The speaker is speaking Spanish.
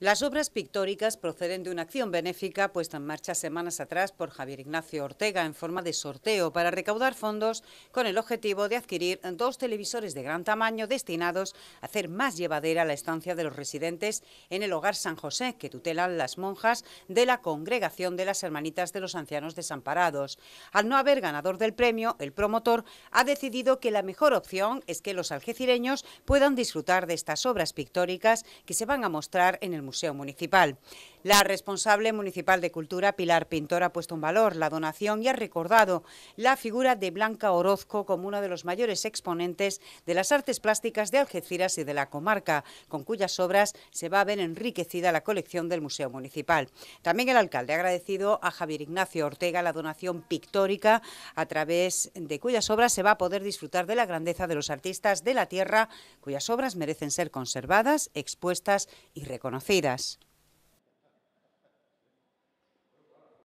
Las obras pictóricas proceden de una acción benéfica puesta en marcha semanas atrás por Javier Ignacio Ortega en forma de sorteo para recaudar fondos con el objetivo de adquirir dos televisores de gran tamaño destinados a hacer más llevadera la estancia de los residentes en el Hogar San José que tutelan las monjas de la Congregación de las Hermanitas de los Ancianos Desamparados. Al no haber ganador del premio, el promotor ha decidido que la mejor opción es que los algecireños puedan disfrutar de estas obras pictóricas que se van a mostrar en el Museo Municipal. La responsable municipal de Cultura, Pilar Pintor, ha puesto en valor la donación y ha recordado la figura de Blanca Orozco como uno de los mayores exponentes de las artes plásticas de Algeciras y de la comarca, con cuyas obras se va a ver enriquecida la colección del Museo Municipal. También el alcalde ha agradecido a Javier Ignacio Ortega la donación pictórica, a través de cuyas obras se va a poder disfrutar de la grandeza de los artistas de la tierra, cuyas obras merecen ser conservadas, expuestas y reconocidas. Gracias.